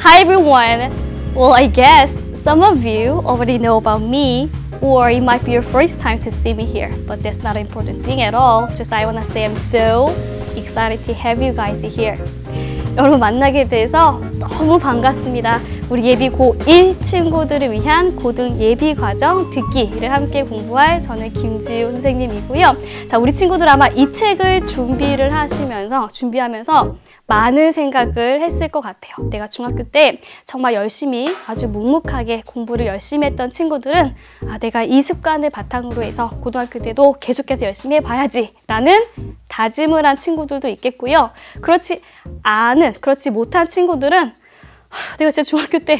Hi everyone! Well, I guess some of you already know about me or it might be your first time to see me here, but that's not an important thing at all. Just I wanna say I'm so excited to have you guys here. 여러분 만나게 돼서 너무 반갑습니다. 우리 예비 고1 친구들을 위한 고등 예비 과정 듣기를 함께 공부할 저는 김지우 선생님이고요. 자, 우리 친구들 아마 이 책을 준비를 하시면서 준비하면서 많은 생각을 했을 것 같아요. 내가 중학교 때 정말 열심히 아주 묵묵하게 공부를 열심히 했던 친구들은 아, 내가 이 습관을 바탕으로 해서 고등학교 때도 계속해서 열심히 해봐야지 라는 다짐을 한 친구들도 있겠고요. 그렇지 않은, 그렇지 못한 친구들은 하, 내가 진짜 중학교 때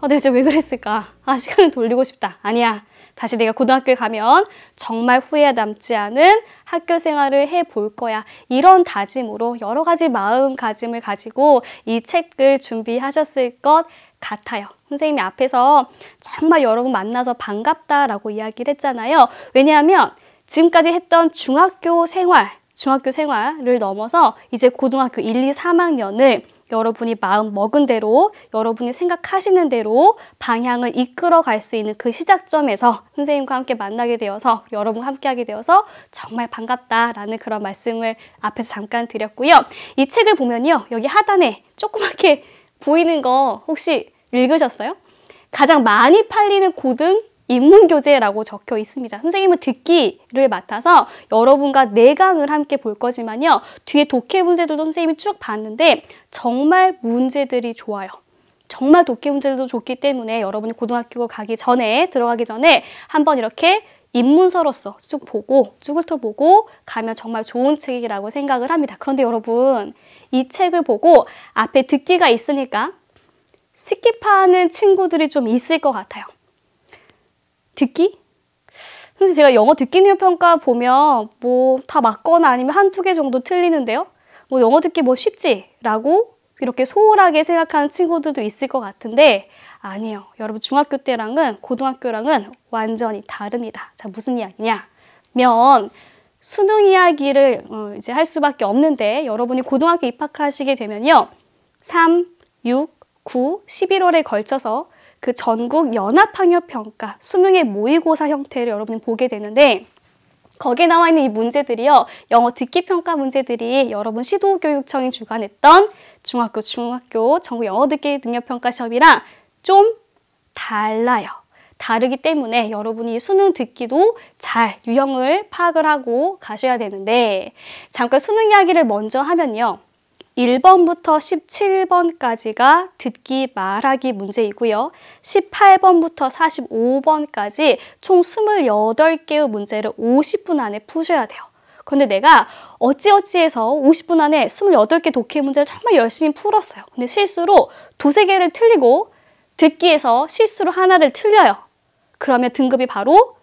아, 내가 진짜 왜 그랬을까? 아, 시간을 돌리고 싶다. 아니야. 다시 내가 고등학교에 가면 정말 후회 남지 않은 학교 생활을 해 볼 거야. 이런 다짐으로 여러 가지 마음가짐을 가지고 이 책을 준비하셨을 것 같아요. 선생님이 앞에서 정말 여러분 만나서 반갑다라고 이야기를 했잖아요. 왜냐하면 지금까지 했던 중학교 생활, 중학교 생활을 넘어서 이제 고등학교 1, 2, 3학년을 여러분이 마음 먹은 대로 여러분이 생각하시는 대로 방향을 이끌어 갈 수 있는 그 시작점에서 선생님과 함께 만나게 되어서 여러분과 함께 하게 되어서 정말 반갑다라는 그런 말씀을 앞에서 잠깐 드렸고요. 이 책을 보면요. 여기 하단에 조그맣게 보이는 거 혹시 읽으셨어요? 가장 많이 팔리는 고등 인문교재라고 적혀 있습니다. 선생님은 듣기를 맡아서 여러분과 내강을 네 함께 볼 거지만요. 뒤에 독해 문제들도 선생님이 쭉 봤는데 정말 문제들이 좋아요. 정말 독해 문제들도 좋기 때문에 여러분이 고등학교 가기 전에 들어가기 전에 한번 이렇게 입문서로서 쭉 보고 쭉 훑어보고 가면 정말 좋은 책이라고 생각을 합니다. 그런데 여러분 이 책을 보고 앞에 듣기가 있으니까 스킵하는 친구들이 좀 있을 것 같아요. 듣기? 근데 제가 영어 듣기 능력 평가 보면 뭐 다 맞거나 아니면 한 두 개 정도 틀리는데요. 뭐 영어 듣기 뭐 쉽지? 라고 이렇게 소홀하게 생각하는 친구들도 있을 것 같은데 아니에요. 여러분 중학교 때랑은 고등학교랑은 완전히 다릅니다. 자 무슨 이야기냐? 면 수능 이야기를 어, 이제 할 수밖에 없는데 여러분이 고등학교 입학하시게 되면요. 3, 6, 9, 11월에 걸쳐서 그 전국 연합학력평가 수능의 모의고사 형태를 여러분이 보게 되는데 거기에 나와 있는 이 문제들이요. 영어 듣기 평가 문제들이 여러분 시도교육청이 주관했던 중학교, 중학교 전국 영어 듣기 능력 평가 시험이랑 좀 달라요. 다르기 때문에 여러분이 수능 듣기도 잘 유형을 파악을 하고 가셔야 되는데 잠깐 수능 이야기를 먼저 하면요. 1번부터 17번까지가 듣기 말하기 문제이고요. 18번부터 45번까지 총 28개의 문제를 50분 안에 푸셔야 돼요. 근데 내가 어찌어찌해서 50분 안에 28개 독해 문제를 정말 열심히 풀었어요. 근데 실수로 두세 개를 틀리고 듣기에서 실수로 하나를 틀려요. 그러면 등급이 바로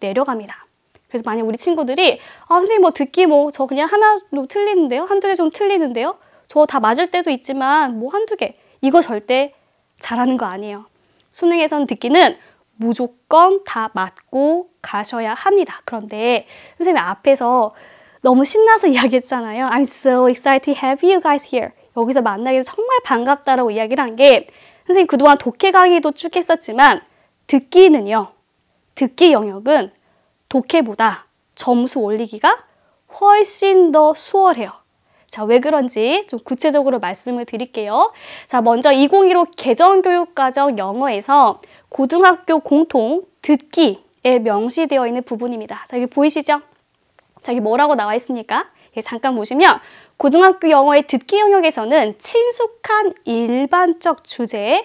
내려갑니다. 그래서 만약 우리 친구들이 아 선생님 뭐 듣기 뭐 저 그냥 하나 좀 틀리는데요? 한두 개 좀 틀리는데요? 저다 맞을 때도 있지만 뭐 한두 개 이거 절대 잘하는 거 아니에요. 수능에선 듣기는 무조건 다 맞고 가셔야 합니다. 그런데 선생님 앞에서 너무 신나서 이야기했잖아요. I'm so excited to have you guys here. 여기서 만나게 돼 정말 반갑다라고 이야기를 한 게 선생님 그동안 독해 강의도 쭉 했었지만 듣기는요. 듣기 영역은 독해보다 점수 올리기가 훨씬 더 수월해요. 자, 왜 그런지 좀 구체적으로 말씀을 드릴게요. 자, 먼저 2015 개정교육과정 영어에서 고등학교 공통 듣기에 명시되어 있는 부분입니다. 자, 여기 보이시죠? 자, 여기 뭐라고 나와 있습니까? 예, 잠깐 보시면 고등학교 영어의 듣기 영역에서는 친숙한 일반적 주제에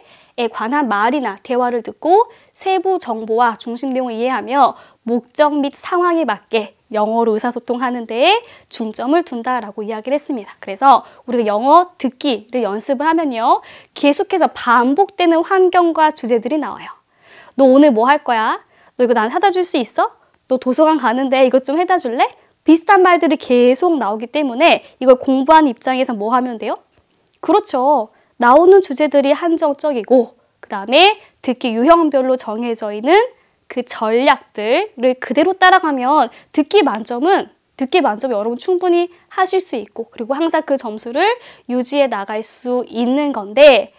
관한 말이나 대화를 듣고 세부 정보와 중심 내용을 이해하며 목적 및 상황에 맞게 영어로 의사소통하는 데에 중점을 둔다라고 이야기를 했습니다. 그래서 우리가 영어 듣기를 연습을 하면요. 계속해서 반복되는 환경과 주제들이 나와요. 너 오늘 뭐 할 거야? 너 이거 난 사다 줄 수 있어? 너 도서관 가는데 이것 좀 해다 줄래? 비슷한 말들이 계속 나오기 때문에 이걸 공부한 입장에서 뭐 하면 돼요? 그렇죠. 나오는 주제들이 한정적이고 그 다음에 듣기 유형별로 정해져 있는 그 전략들을 그대로 따라가면 듣기 만점은 듣기 만점 여러분 충분히 하실 수 있고 그리고 항상 그 점수를 유지해 나갈 수 있는 건데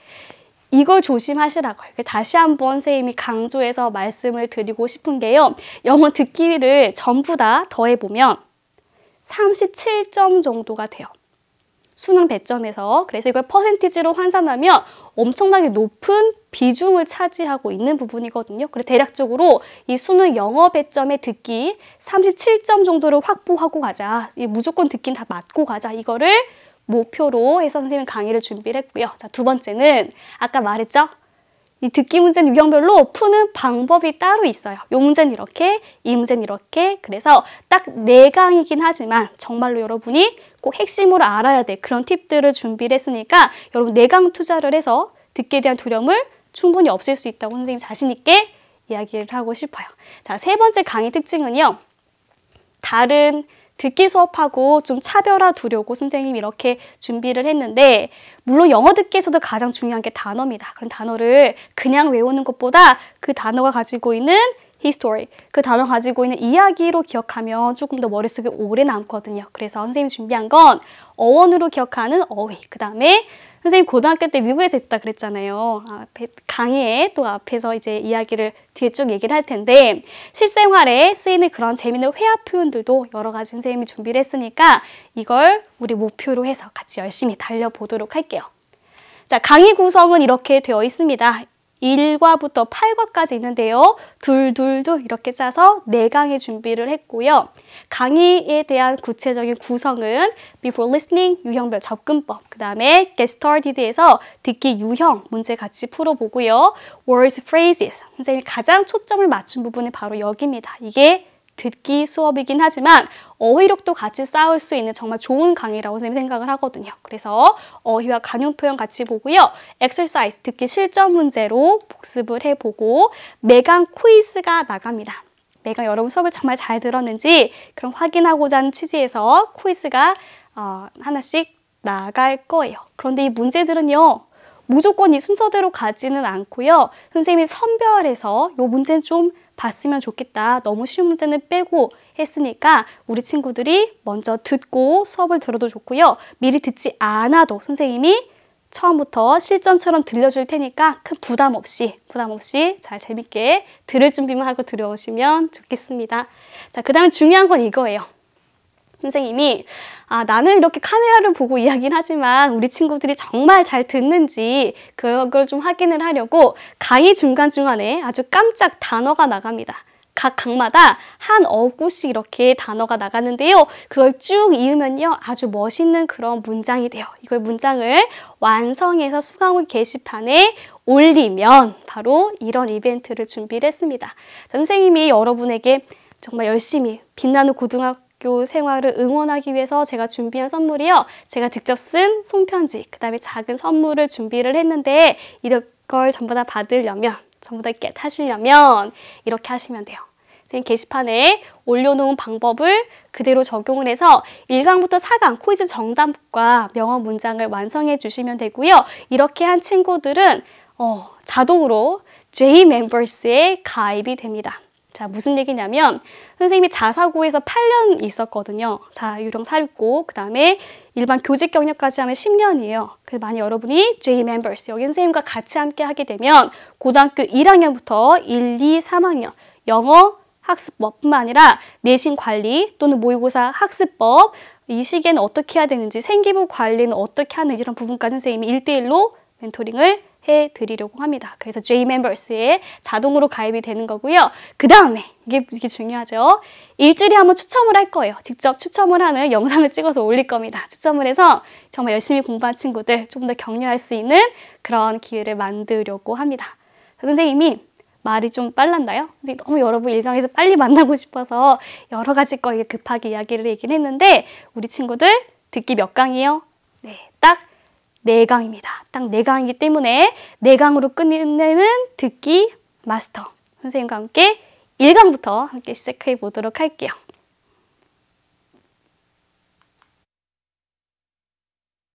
이걸 조심하시라고 다시 한번 선생님이 강조해서 말씀을 드리고 싶은 게요. 영어 듣기를 전부 다 더해보면 37점 정도가 돼요. 수능 배점에서 그래서 이걸 퍼센티지로 환산하면 엄청나게 높은 비중을 차지하고 있는 부분이거든요. 그래서 대략적으로 이 수능 영어 배점의 듣기 37점 정도를 확보하고 가자. 이 무조건 듣긴 다 맞고 가자. 이거를 목표로 해서 선생님 강의를 준비를 했고요. 자, 두 번째는 아까 말했죠? 이 듣기 문제는 유형별로 푸는 방법이 따로 있어요. 이 문제는 이렇게, 이 문제는 이렇게. 그래서 딱 네강이긴 하지만 정말로 여러분이 꼭 핵심으로 알아야 될 그런 팁들을 준비를 했으니까 여러분 네 강 투자를 해서 듣기에 대한 두려움을 충분히 없앨 수 있다고 선생님 자신 있게 이야기를 하고 싶어요. 자, 세 번째 강의 특징은요. 다른 듣기 수업하고 좀 차별화 두려고 선생님 이렇게 준비를 했는데 물론 영어 듣기에서도 가장 중요한 게 단어입니다. 그런 단어를 그냥 외우는 것보다 그 단어가 가지고 있는 history 그 단어 가지고 있는 이야기로 기억하면 조금 더 머릿속에 오래 남거든요. 그래서 선생님이 준비한 건 어원으로 기억하는 어휘 그 다음에 선생님 고등학교 때 미국에서 있었다 그랬잖아요. 아, 앞에 강의에 또 앞에서 이제 이야기를 뒤에 쭉 얘기를 할 텐데 실생활에 쓰이는 그런 재미있는 회화 표현들도 여러 가지 선생님이 준비를 했으니까 이걸 우리 목표로 해서 같이 열심히 달려보도록 할게요. 자, 강의 구성은 이렇게 되어 있습니다. 1과부터 8과까지 있는데요. 둘둘둘 이렇게 짜서 4강의 준비를 했고요. 강의에 대한 구체적인 구성은 Before Listening 유형별 접근법, 그 다음에 Get Started에서 듣기 유형 문제 같이 풀어보고요. Words, Phrases, 선생님 가장 초점을 맞춘 부분이 바로 여기입니다. 이게 듣기 수업이긴 하지만 어휘력도 같이 쌓을 수 있는 정말 좋은 강의라고 선생님 생각을 하거든요. 그래서 어휘와 간용 표현 같이 보고요. 엑셀사이즈 듣기 실전 문제로 복습을 해보고 매강 퀴즈가 나갑니다. 내가 여러분 수업을 정말 잘 들었는지 그럼 확인하고자 하는 취지에서 퀴즈가 어, 하나씩 나갈 거예요. 그런데 이 문제들은요. 무조건 이 순서대로 가지는 않고요. 선생님이 선별해서 이 문제는 좀 봤으면 좋겠다. 너무 쉬운 문제는 빼고 했으니까 우리 친구들이 먼저 듣고 수업을 들어도 좋고요. 미리 듣지 않아도 선생님이 처음부터 실전처럼 들려줄 테니까 큰 부담 없이 부담 없이 잘 재밌게 들을 준비만 하고 들어오시면 좋겠습니다. 자, 그 다음에 중요한 건 이거예요. 선생님이 아, 나는 이렇게 카메라를 보고 이야기는 하지만 우리 친구들이 정말 잘 듣는지 그걸 좀 확인을 하려고 강의 중간중간에 아주 깜짝 단어가 나갑니다. 각 강마다 한 어구씩 이렇게 단어가 나갔는데요 그걸 쭉 이으면요. 아주 멋있는 그런 문장이 돼요. 이걸 문장을 완성해서 수강원 게시판에 올리면 바로 이런 이벤트를 준비를 했습니다. 선생님이 여러분에게 정말 열심히 빛나는 고등학 교 대학교 생활을 응원하기 위해서 제가 준비한 선물이요. 제가 직접 쓴 손편지, 그 다음에 작은 선물을 준비를 했는데 이런 걸 전부 다 받으려면, 전부 다깨렇 하시려면 이렇게 하시면 돼요. 선생님 게시판에 올려놓은 방법을 그대로 적용을 해서 1강부터 4강 코이즈 정답과 명언 문장을 완성해 주시면 되고요. 이렇게 한 친구들은 어, 자동으로 J-Members에 가입이 됩니다. 자, 무슨 얘기냐면 선생님이 자사고에서 8년 있었거든요. 자, 유령 사립고, 그 다음에 일반 교직 경력까지 하면 10년이에요. 그래서 많이 여러분이 J members, 여기 선생님과 같이 함께 하게 되면 고등학교 1학년부터 1, 2, 3학년 영어 학습법뿐만 아니라 내신 관리 또는 모의고사 학습법 이 시기에는 어떻게 해야 되는지 생기부 관리는 어떻게 하는지 이런 부분까지 선생님이 일대일로 멘토링을 해드리려고 합니다. 그래서 J-Members에 자동으로 가입이 되는 거고요. 그 다음에 이게, 이게 중요하죠. 일주일에 한번 추첨을 할 거예요. 직접 추첨을 하는 영상을 찍어서 올릴 겁니다. 추첨을 해서 정말 열심히 공부한 친구들 조금 더 격려할 수 있는 그런 기회를 만들려고 합니다. 선생님이 말이 좀 빨랐나요? 너무 여러분 일강에서 빨리 만나고 싶어서 여러 가지 거에 급하게 이야기를 얘기를 했는데 우리 친구들 듣기 몇 강이요? 네, 딱 내강입니다. 딱 내강이기 때문에 내강으로 끝내는 듣기 마스터 선생님과 함께 일강부터 함께 시작해 보도록 할게요.